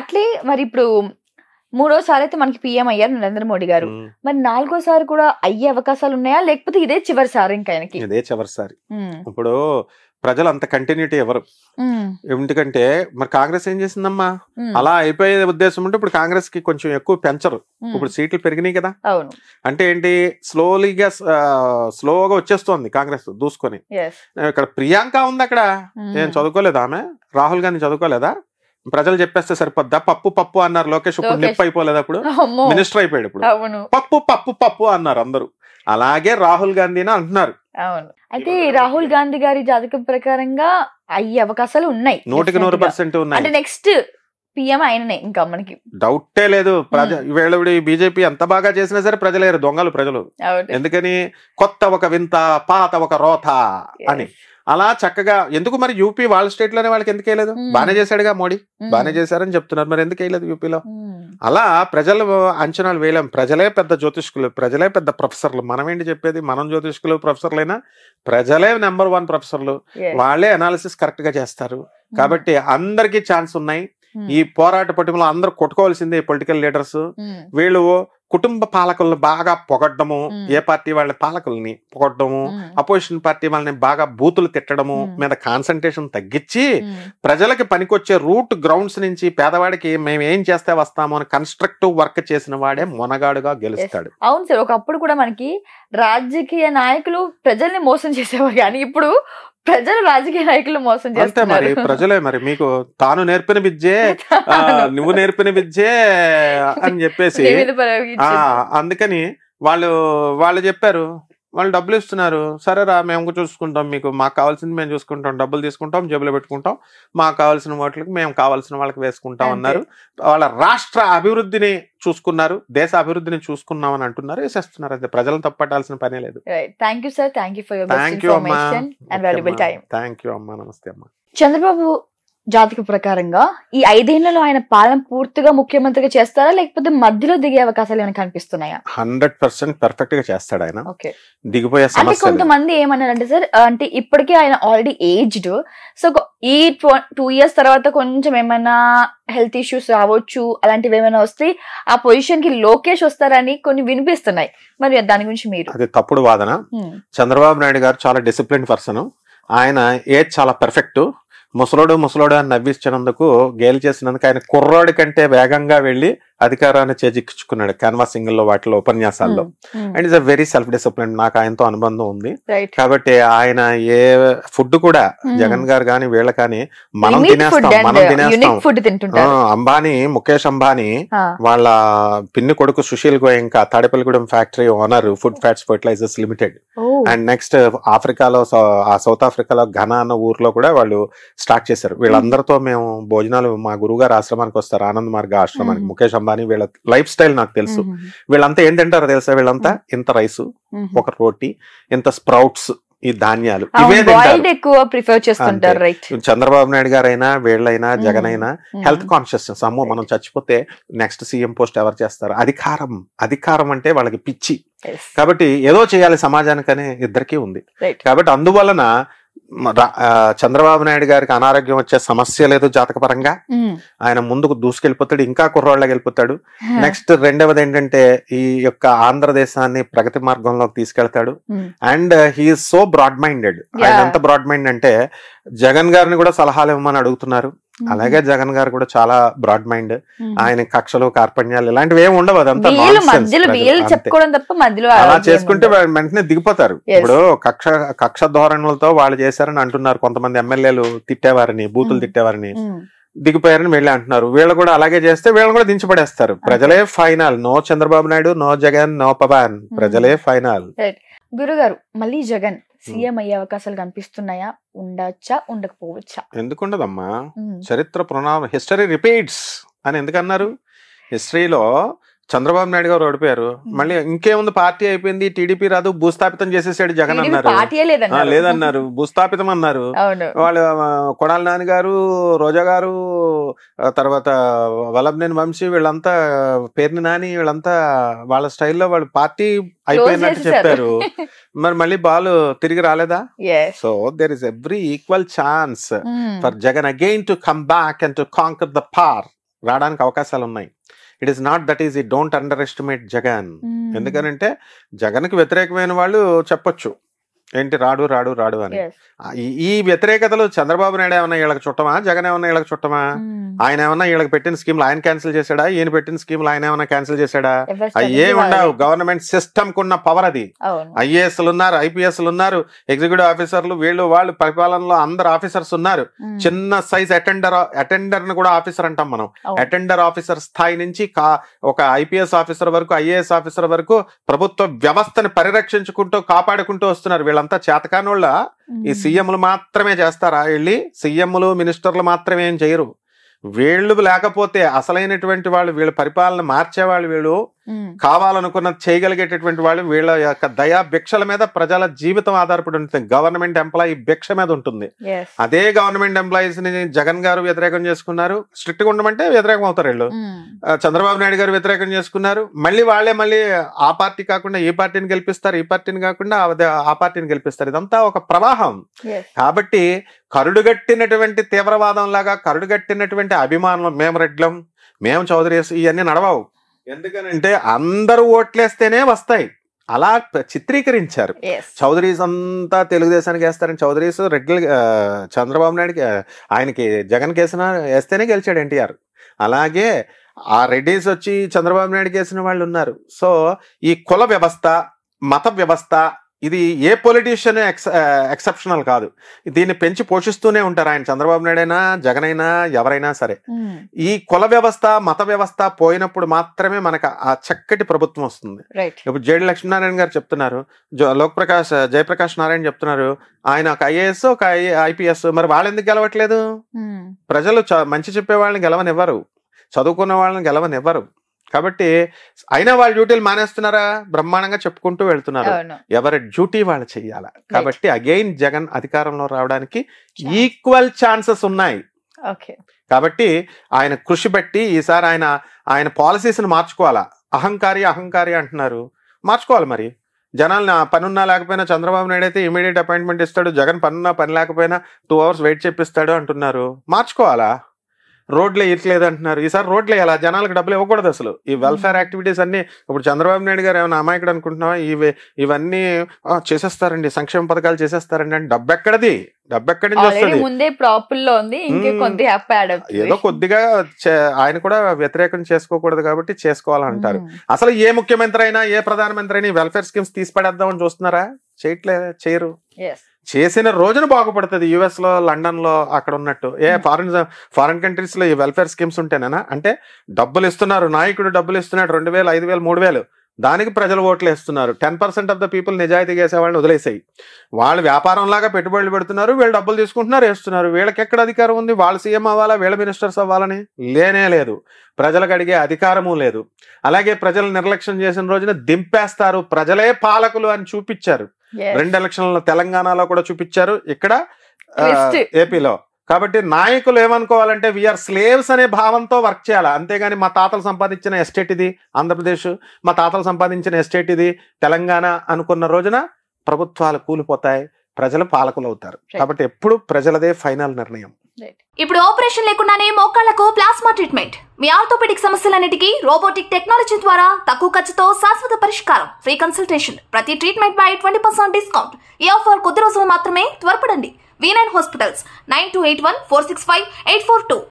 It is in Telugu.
అట్లే మరి ఇప్పుడు మూడోసారి అయితే మనకి పిఎం అయ్యారు నరేంద్ర మోడీ గారు మరి నాలుగోసారి కూడా అయ్యే అవకాశాలు ఉన్నాయా లేకపోతే ఇదే చివరిసారి ఇంకా ఆయనకి ఇదే చివరిసారి ఇప్పుడు ప్రజలు అంత కంటిన్యూటీ ఎవరు ఎందుకంటే మరి కాంగ్రెస్ ఏం చేసిందమ్మా అలా అయిపోయే ఉద్దేశం ఉంటే ఇప్పుడు కాంగ్రెస్ కి కొంచెం ఎక్కువ పెంచరు ఇప్పుడు సీట్లు పెరిగినాయి కదా అంటే ఏంటి స్లోలీగా స్లోగా వచ్చేస్తోంది కాంగ్రెస్ దూసుకొని ఇక్కడ ప్రియాంక ఉంది అక్కడ నేను చదువుకోలేదు ఆమె రాహుల్ గాంధీ చదువుకోలేదా ప్రజలు చెప్పేస్తే సరిపోద్దా పప్పు పప్పు అన్నారు లోకేష్ ఇప్పుడు నిప్పు అయిపోలేదు అప్పుడు మినిస్టర్ అయిపోయాడు ఇప్పుడు పప్పు పప్పు పప్పు అన్నారు అందరూ అలాగే రాహుల్ గాంధీని అంటున్నారు అవును అయితే రాహుల్ గాంధీ గారి జాతకం ప్రకారంగా అయ్యే అవకాశాలు ఉన్నాయి నూటికి నూరు పర్సెంట్ ఉన్నాయి నెక్స్ట్ పిఎం ఆయననే ఇంకా మనకి డౌటే లేదు ప్రజ బీజేపీ ఎంత బాగా చేసినా సరే ప్రజలేరు దొంగలు ప్రజలు ఎందుకని కొత్త ఒక వింత పాత ఒక రోత అని అలా చక్కగా ఎందుకు మరి యూపీ వాళ్ళ స్టేట్ లోనే వాళ్ళకి ఎందుకు వేయలేదు బానే చేశాడుగా మోడీ బానే చేశారని చెప్తున్నారు మరి ఎందుకు వేయలేదు యూపీలో అలా ప్రజలు అంచనాలు వేయలేం ప్రజలే పెద్ద జ్యోతిష్కులు ప్రజలే పెద్ద ప్రొఫెసర్లు మనం ఏంటి చెప్పేది మనం జ్యోతిష్కులు ప్రొఫెసర్లైనా ప్రజలే నెంబర్ వన్ ప్రొఫెసర్లు వాళ్ళే అనాలిసిస్ కరెక్ట్ గా చేస్తారు కాబట్టి అందరికీ ఛాన్స్ ఉన్నాయి ఈ పోరాట పట్టుకుని అందరూ కొట్టుకోవాల్సిందే పొలిటికల్ లీడర్స్ వీళ్ళు కుటుంబ పాలకులను బాగా పొగడ్డము ఏ పార్టీ వాళ్ళ పాలకుల్ని పొగడ్డము అపోజిషన్ పార్టీ వాళ్ళని బాగా బూతులు తిట్టడము మీద కాన్సన్ట్రేషన్ తగ్గించి ప్రజలకి పనికొచ్చే రూట్ గ్రౌండ్స్ నుంచి పేదవాడికి మేము ఏం చేస్తే వస్తాము అని కన్స్ట్రక్టివ్ వర్క్ చేసిన వాడే మొనగాడుగా గెలుస్తాడు అవును సార్ ఒకప్పుడు కూడా మనకి రాజకీయ నాయకులు ప్రజల్ని మోసం చేసేవారు కానీ ఇప్పుడు ప్రజలు రాజకీయ నాయకులు మోసం చేస్తే మరి ప్రజలే మరి మీకు తాను నేర్పిన విద్యే నువ్వు నేర్పిన విద్యే అని చెప్పేసి అందుకని వాళ్ళు వాళ్ళు చెప్పారు వాళ్ళు డబ్బులు ఇస్తున్నారు సరేరా మేము చూసుకుంటాం మీకు మాకు కావాల్సింది మేము చూసుకుంటాం డబ్బులు తీసుకుంటాం జబ్బులు పెట్టుకుంటాం మాకు కావాల్సిన వాటికి మేము కావాల్సిన వాళ్ళకి వేసుకుంటాం అన్నారు వాళ్ళ రాష్ట్ర అభివృద్ధిని చూసుకున్నారు దేశ అభివృద్ధిని చూసుకున్నాం అని అంటున్నారు వేసేస్తున్నారు అదే ప్రజలను తప్పట్టాల్సిన పనే లేదు thank you sir thank you for thank you అమ్మా థ్యాంక్ యూ అమ్మా నమస్తే అమ్మా చంద్రబాబు జాతక ప్రకారంగా ఈ ఐదేళ్లలో ఆయన పాలన పూర్తిగా ముఖ్యమంత్రిగా చేస్తారా లేకపోతే మధ్యలో దిగే అవకాశాలు ఏమైనా కనిపిస్తున్నాయా హండ్రెడ్ పర్సెంట్ పర్ఫెక్ట్ గా చేస్తాడు ఆయన దిగిపోయే అంటే కొంతమంది ఏమన్నారంటే సార్ అంటే ఇప్పటికే ఆయన ఆల్రెడీ ఏజ్డ్ సో ఈ టూ ఇయర్స్ తర్వాత కొంచెం ఏమైనా హెల్త్ ఇష్యూస్ రావచ్చు అలాంటివి ఏమైనా వస్తే ఆ పొజిషన్ కి లోకేష్ వస్తారని కొన్ని వినిపిస్తున్నాయి మరి దాని గురించి మీరు అది తప్పుడు వాదన చంద్రబాబు నాయుడు గారు చాలా డిసిప్లిన్ పర్సన్ ఆయన ఏజ్ చాలా పర్ఫెక్ట్ ముసలోడు ముసలోడు అని నవ్వించినందుకు గేలి చేసినందుకు ఆయన కుర్రాడి కంటే వేగంగా వెళ్ళి అధికారాన్ని చేజిక్కించుకున్నాడు లో వాటిలో ఉపన్యాసాల్లో and is a very self discipline నాకు ఆయనతో అనుబంధం ఉంది కాబట్టి ఆయన ఏ ఫుడ్ కూడా జగన్ గారు కానీ వీళ్ళ కానీ మనం తినేస్తాం మనం uh, తినేస్తాం అంబానీ ముఖేష్ అంబానీ వాళ్ళ పిన్ని కొడుకు సుశీల్ ఇంకా Tadepalligudem factory owner food fats fertilizers limited and next uh, ఆఫ్రికాలో ఆ సౌత్ ఆఫ్రికాలో ఘనా అన్న ఊర్లో కూడా వాళ్ళు స్టార్ట్ చేశారు వీళ్ళందరితో మేము భోజనాలు మా గురువు గారు ఆశ్రమానికి వస్తారు ఆనంద్ మార్గ ఆశ్రమానికి ముఖేష్ అంబానీ అంబానీ వీళ్ళ లైఫ్ స్టైల్ నాకు తెలుసు వీళ్ళంతా ఏం తింటారో తెలుసా వీళ్ళంతా ఇంత రైస్ ఒక రోటీ ఇంత స్ప్రౌట్స్ ఈ ధాన్యాలు ఎక్కువ ప్రిఫర్ చేస్తుంటారు రైట్ చంద్రబాబు నాయుడు గారైనా వీళ్ళైనా జగన్ అయినా హెల్త్ కాన్షియస్నెస్ అమ్మో మనం చచ్చిపోతే నెక్స్ట్ సీఎం పోస్ట్ ఎవరు చేస్తారు అధికారం అధికారం అంటే వాళ్ళకి పిచ్చి కాబట్టి ఏదో చేయాలి సమాజానికనే ఇద్దరికీ ఉంది కాబట్టి అందువలన చంద్రబాబు నాయుడు గారికి అనారోగ్యం వచ్చే సమస్య లేదు జాతకపరంగా ఆయన ముందుకు దూసుకెళ్ళిపోతాడు ఇంకా కుర్రోళ్ళకి వెళ్ళిపోతాడు నెక్స్ట్ రెండవది ఏంటంటే ఈ యొక్క ఆంధ్రదేశాన్ని ప్రగతి మార్గంలోకి తీసుకెళ్తాడు and he is so broad minded ఆయన ఎంత బ్రాడ్ మైండ్ అంటే జగన్ గారిని కూడా సలహాలు ఇవ్వమని అడుగుతున్నారు అలాగే జగన్ గారు కూడా చాలా బ్రాడ్ మైండ్ ఆయన కక్షలు కార్పణ్యాలు ఇలాంటివి ఏమి ఉండవు అదంతా అలా చేసుకుంటే వెంటనే దిగిపోతారు ఇప్పుడు కక్ష కక్ష ధోరణులతో వాళ్ళు చేశారని అంటున్నారు కొంతమంది ఎమ్మెల్యేలు తిట్టేవారని బూతులు తిట్టేవారిని దిగిపోయారని వీళ్ళే అంటున్నారు వీళ్ళు కూడా అలాగే చేస్తే వీళ్ళని కూడా దించిపడేస్తారు ప్రజలే final no Chandrababu Naidu no Jagan no Pavan ప్రజలే ఫైనల్ గురుగారు మళ్ళీ జగన్ సీఎం అయ్యే అవకాశాలు కనిపిస్తున్నాయా ఉండొచ్చా ఉండకపోవచ్చా ఎందుకుండదమ్మా చరిత్ర ప్రణామ హిస్టరీ రిపీట్స్ అని ఎందుకన్నారు హిస్టరీలో చంద్రబాబు నాయుడు గారు ఓడిపోయారు మళ్ళీ ఇంకేముంది పార్టీ అయిపోయింది టీడీపీ రాదు భూస్థాపితం చేసేసాడు జగన్ అన్నారు లేదన్నారు భూస్థాపితం అన్నారు వాళ్ళు కొడాల నాని గారు రోజా గారు తర్వాత వల్లభనేని వంశీ వీళ్ళంతా పేరుని నాని వీళ్ళంతా వాళ్ళ స్టైల్లో వాళ్ళు పార్టీ అయిపోయినట్టు చెప్పారు మరి మళ్ళీ బాలు తిరిగి రాలేదా so there is every equal chance for Jagan again to come back and to conquer the power రావడానికి అవకాశాలు ఉన్నాయి it is not that is ఈ డోంట్ అండర్ ఎస్టిమేట్ జగన్ ఎందుకనంటే జగన్కి వ్యతిరేకమైన వాళ్ళు చెప్పొచ్చు ఏంటి రాడు రాడు రాడు అని ఈ వ్యతిరేకతలు చంద్రబాబు నాయుడు ఏమన్నా వీళ్ళకి చుట్టమా జగన్ ఏమన్నా వీళ్ళకి చుట్టమా hmm. ఆయన ఏమన్నా వీళ్ళకి పెట్టిన స్కీమ్లు ఆయన క్యాన్సిల్ చేశాడా ఈయన పెట్టిన స్కీమ్లు ఆయన ఏమన్నా క్యాన్సిల్ చేశాడా అయ్యే ఉండవు గవర్నమెంట్ సిస్టమ్ కున్న పవర్ అది ఐఏఎస్లు ఉన్నారు ఐపీఎస్లు ఉన్నారు ఎగ్జిక్యూటివ్ ఆఫీసర్లు వీళ్ళు వాళ్ళు పరిపాలనలో అందరు ఆఫీసర్స్ ఉన్నారు hmm. చిన్న సైజ్ అటెండర్ అటెండర్ ని కూడా ఆఫీసర్ అంటాం మనం అటెండర్ ఆఫీసర్ స్థాయి నుంచి ఒక ఐపీఎస్ ఆఫీసర్ వరకు ఐఏఎస్ ఆఫీసర్ వరకు ప్రభుత్వ వ్యవస్థను పరిరక్షించుకుంటూ కాపాడుకుంటూ వస్తున్నారు వీళ్ళ వీళ్ళంతా చేతకానోళ్ళ ఈ సీఎంలు మాత్రమే చేస్తారా వెళ్ళి సీఎంలు మినిస్టర్లు మాత్రమే ఏం చేయరు వీళ్ళు లేకపోతే అసలైనటువంటి వాళ్ళు వీళ్ళ పరిపాలన మార్చేవాళ్ళు వీళ్ళు కావాలనుకున్న చేయగలిగేటటువంటి వాళ్ళు వీళ్ళ యొక్క దయా భిక్షల మీద ప్రజల జీవితం ఆధారపడి ఉంటుంది గవర్నమెంట్ ఎంప్లాయీ భిక్ష మీద ఉంటుంది అదే గవర్నమెంట్ ఎంప్లాయీస్ ని జగన్ గారు వ్యతిరేకం చేసుకున్నారు స్ట్రిక్ట్ గా ఉండమంటే వ్యతిరేకం అవుతారు వీళ్ళు చంద్రబాబు నాయుడు గారు వ్యతిరేకం చేసుకున్నారు మళ్ళీ వాళ్ళే మళ్ళీ ఆ పార్టీ కాకుండా ఈ పార్టీని గెలిపిస్తారు ఈ పార్టీని కాకుండా ఆ పార్టీని గెలిపిస్తారు ఇదంతా ఒక ప్రవాహం కాబట్టి కరుడుగట్టినటువంటి తీవ్రవాదం లాగా కరుడుగట్టినటువంటి అభిమానులు మేము రెడ్లం మేము చౌదరి ఇవన్నీ నడవవు ఎందుకనంటే అందరూ ఓట్లేస్తేనే వస్తాయి అలా చిత్రీకరించారు చౌదరీస్ అంతా తెలుగుదేశానికి వేస్తారని చౌదరీస్ రెడ్డి చంద్రబాబు నాయుడుకి ఆయనకి జగన్ కేసిన వేస్తేనే గెలిచాడు ఎన్టీఆర్ అలాగే ఆ రెడ్డీస్ వచ్చి చంద్రబాబు నాయుడు కేసిన వాళ్ళు ఉన్నారు సో ఈ కుల వ్యవస్థ మత వ్యవస్థ ఇది ఏ పొలిటీషియన్ ఎక్స్ ఎక్సెప్షనల్ కాదు దీన్ని పెంచి పోషిస్తూనే ఉంటారు ఆయన చంద్రబాబు నాయుడు అయినా జగన్ అయినా ఎవరైనా సరే ఈ కుల వ్యవస్థ మత వ్యవస్థ పోయినప్పుడు మాత్రమే మనకు ఆ చక్కటి ప్రభుత్వం వస్తుంది ఇప్పుడు జేడి లక్ష్మీనారాయణ గారు చెప్తున్నారు లోక్ ప్రకాష్ జయప్రకాశ్ నారాయణ చెప్తున్నారు ఆయన ఒక ఐఏఎస్ ఒక ఐపీఎస్ మరి వాళ్ళు ఎందుకు గెలవట్లేదు ప్రజలు మంచి చెప్పే వాళ్ళని గెలవనివ్వరు చదువుకున్న వాళ్ళని గెలవనివ్వరు కాబట్టి అయినా వాళ్ళ డ్యూటీలు మానేస్తున్నారా బ్రహ్మాండంగా చెప్పుకుంటూ వెళ్తున్నారు ఎవరి డ్యూటీ వాళ్ళు చెయ్యాలా కాబట్టి అగైన్ జగన్ అధికారంలో రావడానికి ఈక్వల్ ఛాన్సెస్ ఉన్నాయి కాబట్టి ఆయన కృషి పెట్టి ఈసారి ఆయన ఆయన పాలసీస్ని మార్చుకోవాలా అహంకారి అహంకారి అంటున్నారు మార్చుకోవాలి మరి జనాలు నా పనున్నా లేకపోయినా చంద్రబాబు నాయుడు అయితే ఇమీడియట్ అపాయింట్మెంట్ ఇస్తాడు జగన్ పనున్నా పని లేకపోయినా టూ అవర్స్ వెయిట్ చేపిస్తాడు అంటున్నారు మార్చుకోవాలా రోడ్లు ఇట్లేదు అంటున్నారు ఈసారి రోడ్లు వేయాలి జనాలకు డబ్బులు ఇవ్వకూడదు అసలు ఈ వెల్ఫేర్ యాక్టివిటీస్ అన్ని ఇప్పుడు చంద్రబాబు నాయుడు గారు ఏమైనా అమాయకుడు అనుకుంటున్నావా ఇవి ఇవన్నీ చేసేస్తారండి సంక్షేమ పథకాలు చేసేస్తారండి అంటే డబ్బు ఎక్కడది డబ్బు ఎక్కడి నుంచి వస్తుంది ముందే ప్రాపుల్లో ఉంది ఏదో కొద్దిగా ఆయన కూడా వ్యతిరేకం చేసుకోకూడదు కాబట్టి చేసుకోవాలంటారు అసలు ఏ ముఖ్యమంత్రి అయినా ఏ ప్రధానమంత్రి అయినా వెల్ఫేర్ స్కీమ్స్ తీసి పడేద్దామని చూస్తున్నారా చేయట్లేదు చేయరు చేసిన రోజున బాగుపడుతుంది లండన్ లండన్లో అక్కడ ఉన్నట్టు ఏ ఫారిన్ ఫారిన్ కంట్రీస్లో ఈ వెల్ఫేర్ స్కీమ్స్ ఉంటేనేనా అంటే డబ్బులు ఇస్తున్నారు నాయకుడు డబ్బులు ఇస్తున్నాడు రెండు వేలు ఐదు వేలు మూడు వేలు దానికి ప్రజలు ఓట్లు వేస్తున్నారు ten percent of the people చేసే వాళ్ళని వదిలేసాయి వాళ్ళు వ్యాపారంలాగా పెట్టుబడులు పెడుతున్నారు వీళ్ళు డబ్బులు తీసుకుంటున్నారు వేస్తున్నారు వీళ్ళకి ఎక్కడ అధికారం ఉంది వాళ్ళు సీఎం అవ్వాలా వీళ్ళ మినిస్టర్స్ అవ్వాలని లేనే లేదు ప్రజలకు అడిగే అధికారము లేదు అలాగే ప్రజలు నిర్లక్ష్యం చేసిన రోజున దింపేస్తారు ప్రజలే పాలకులు అని చూపించారు రెండు ఎలక్షన్లు తెలంగాణలో కూడా చూపించారు ఇక్కడ ఏపీలో కాబట్టి నాయకులు ఏమనుకోవాలంటే వీఆర్ స్లేవ్స్ అనే భావంతో వర్క్ చేయాలి అంతేగాని మా తాతలు సంపాదించిన ఎస్టేట్ ఇది ఆంధ్రప్రదేశ్ మా తాతలు సంపాదించిన ఎస్టేట్ ఇది తెలంగాణ అనుకున్న రోజున ప్రభుత్వాలు కూలిపోతాయి ప్రజలు పాలకులు అవుతారు కాబట్టి ఎప్పుడు ప్రజలదే ఫైనల్ నిర్ణయం ఇప్పుడు ఆపరేషన్ లేకుండానే మోకాళ్లకు ప్లాస్మా ట్రీట్మెంట్ మీ ఆర్థోపెడిక్ సమస్యలన్నిటికీ రోబోటిక్ టెక్నాలజీ ద్వారా తక్కువ ఖర్చుతో శాశ్వత పరిష్కారం ఫ్రీ కన్సల్టేషన్ ప్రతి ట్రీట్మెంట్ పై ట్వంటీ పర్సెంట్ డిస్కౌంట్ ఈ ఆఫర్ కొద్ది రోజులు మాత్రమే త్వరపడండి V nine hospitals nine two eight one four six five eight four two